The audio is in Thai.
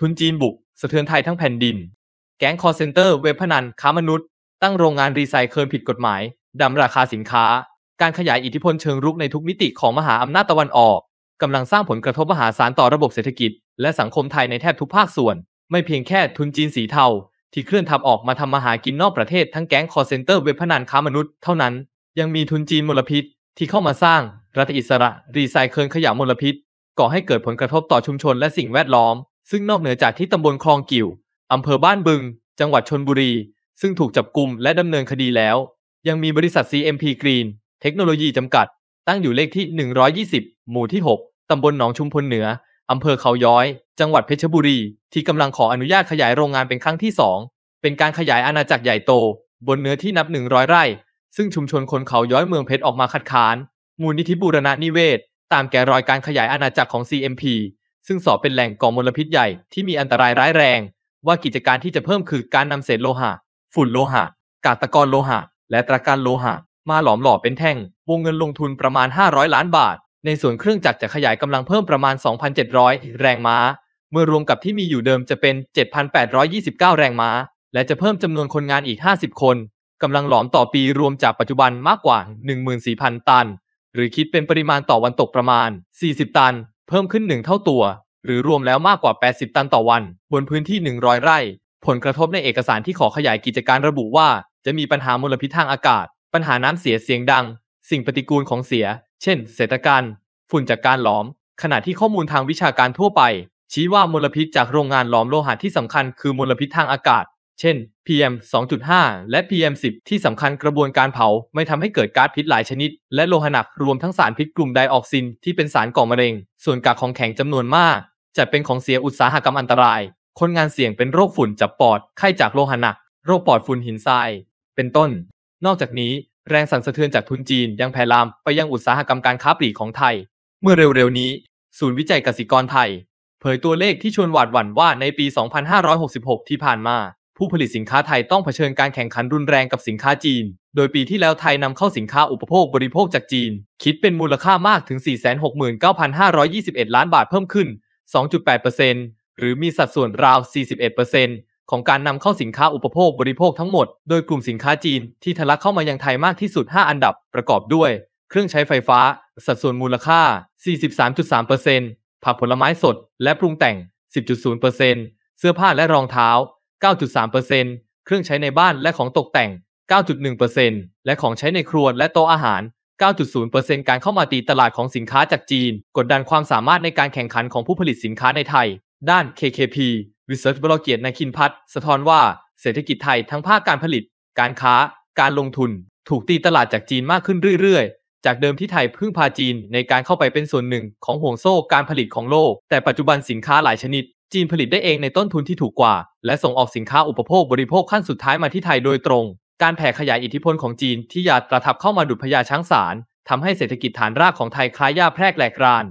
ทุนจีนบุกสะเทือนไทยทั้งแผ่นดิน แก๊งคอร์เซนเตอร์เว็บพนันค้ามนุษย์ตั้งโรงงานรีไซเคิลผิดกฎหมายดำราคาสินค้าการขยายอิทธิพลเชิงรุกในทุกมิติของมหาอำนาจตะวันออกกำลังสร้างผลกระทบมหาศาลต่อระบบเศรษฐกิจและสังคมไทยในแทบทุกภาคส่วนไม่เพียงแค่ทุนจีนสีเทาที่เคลื่อนทับออกมาทำมาหากินนอกประเทศทั้งแก๊งคอร์เซนเตอร์เว็บพนันค้ามนุษย์เท่านั้นยังมีทุนจีนมลพิษที่เข้ามาสร้างรัฐอิสระรีไซเคิลขยะมลพิษก่อให้เกิดผลกระทบต่อชุมชนและสิ่งแวดล้อมซึ่งนอกเหนือจากที่ตำบลคลองกิ่วอำเภอบ้านบึง จังหวัดชนบุรี ซึ่งถูกจับกลุ่มและดำเนินคดีแล้ว ยังมีบริษัท CMP Green เทคโนโลยีจำกัด ตั้งอยู่เลขที่ 120 หมู่ที่ 6 ตำบลหนองชุมพลเหนืออำเภอเขาย้อย จังหวัดเพชรบุรี ที่กำลังขออนุญาตขยายโรงงานเป็นครั้งที่ 2 เป็นการขยายอาณาจักรใหญ่โตบนเนื้อที่นับ 100 ไร่ ซึ่งชุมชนคนเขาย้อยเมืองเพชรออกมาคัดค้าน มูลนิธิบูรณะนิเวศ ตามแกะรอยการขยายอาณาจักรของ CMP ซึ่งสอบเป็นแหล่งก่อมลพิษใหญ่ที่มีอันตรายร้ายแรง ว่ากิจการที่จะเพิ่มคือ การนำเศษโลหะ ฝุ่นโลหะ กาตะกอนโลหะ และตะการโลหะ มาหลอมหล่อเป็นแท่ง วงเงินลงทุนประมาณ 500 ล้านบาท ในส่วนเครื่องจักรจะขยายกำลังเพิ่มประมาณ 2,700 แรงม้า เมื่อรวมกับที่มีอยู่เดิมจะเป็น 7,829 แรงม้า และจะเพิ่มจำนวนคนงานอีก 50 คนกำลังหลอมต่อปีรวมจากปัจจุบันมากกว่า 14,000 ตัน หรือคิดเป็นปริมาณต่อวันตกประมาณ 40 ตันเพิ่มขึ้นหนึ่งเท่าตัว หรือรวมแล้วมากกว่า 80 ตันต่อวัน บนพื้นที่ 100 ไร่ ผลกระทบในเอกสารที่ขอขยายกิจการระบุว่า จะมีปัญหามลพิษทางอากาศ ปัญหาน้ำเสียเสียงดัง สิ่งปฏิกูลของเสีย เช่น เศษกันฝุ่นจากการหลอม ขณะที่ข้อมูลทางวิชาการทั่วไป ชี้ว่ามลพิษจากโรงงานหลอมโลหะที่สำคัญคือมลพิษทางอากาศเช่น PM 2.5และ PM 10ที่สำคัญกระบวนการเผาไม่ทำให้เกิดก๊าซพิษหลายชนิด และโลหะหนักรวมทั้งสารพิษกลุ่มไดออกซินที่เป็นสารก่อมะเร็ง ส่วนกากของแข็งจำนวนมาก จะเป็นของเสียอุตสาหกรรมอันตราย คนงานเสี่ยงเป็นโรคฝุ่นจับปอดไข้จากโลหะหนัก โรคปอดฝุ่นหินทราย เป็นต้น นอกจากนี้ แรงสั่นสะเทือนจากทุนจีน ยังแผ่ลามไปยังอุตสาหกรรมการค้าปลีกของไทย เมื่อเร็วๆนี้ ศูนย์วิจัยกสิกรไทย เผยตัวเลขที่ชวนหวาดหวั่นว่าในปี 2566 ที่ผ่านมาผู้ผลิตสินค้าไทยต้องเผชิญการแข่งขันรุนแรงกับสินค้าจีน โดยปีที่แล้วไทยนำเข้าสินค้าอุปโภคบริโภคจากจีน คิดเป็นมูลค่ามากถึง 469,521 ล้านบาทเพิ่มขึ้น 2.8%หรือมีสัดส่วนราว 41%ของการนำเข้าสินค้าอุปโภคบริโภคทั้งหมด โดยกลุ่มสินค้าจีนที่ทะลักเข้ามายังไทยมากที่สุด 5 อันดับ ประกอบด้วย เครื่องใช้ไฟฟ้า สัดส่วนมูลค่า 43.3%ผักผลไม้สด และปรุงแต่ง 10.0%เสื้อผ้าและรองเท้า9.3%เครื่องใช้ในบ้านและของตกแต่ง 9.1%และของใช้ในครัวและโต๊ะอาหาร 9.0%การเข้ามาตีตลาดของสินค้าจากจีน กดดันความสามารถในการแข่งขันของผู้ผลิตสินค้าในไทย ด้าน KKP Research บรเกียรตินายคินพัฒสะท้อนว่าเศรษฐกิจไทยทั้งภาคการผลิต การค้า การลงทุน ถูกตีตลาดจากจีนมากขึ้นเรื่อยๆ จากเดิมที่ไทยพึ่งพาจีนในการเข้าไปเป็นส่วนหนึ่ง ของห่วงโซ่ การผลิตของโลก แต่ปัจจุบันสินค้าหลายชนิดจีนผลิตได้เองในต้นทุนที่ถูกกว่า และส่งออกสินค้าอุปโภคบริโภคขั้นสุดท้ายมาที่ไทยโดยตรง การแผ่ขยายอิทธิพลของจีนที่ยาตระทับเข้ามาดุดพญาช้างสารทำให้เศรษฐกิจฐานรากของไทยคล้ายหญ้าแพรกแหลกราน